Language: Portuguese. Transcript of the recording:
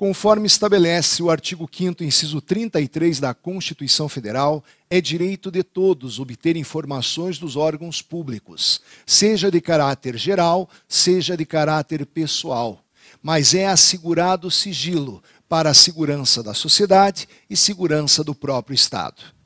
Conforme estabelece o artigo 5, inciso 33 da Constituição Federal, é direito de todos obter informações dos órgãos públicos, seja de caráter geral, seja de caráter pessoal. Mas é assegurado sigilo para a segurança da sociedade e segurança do próprio Estado.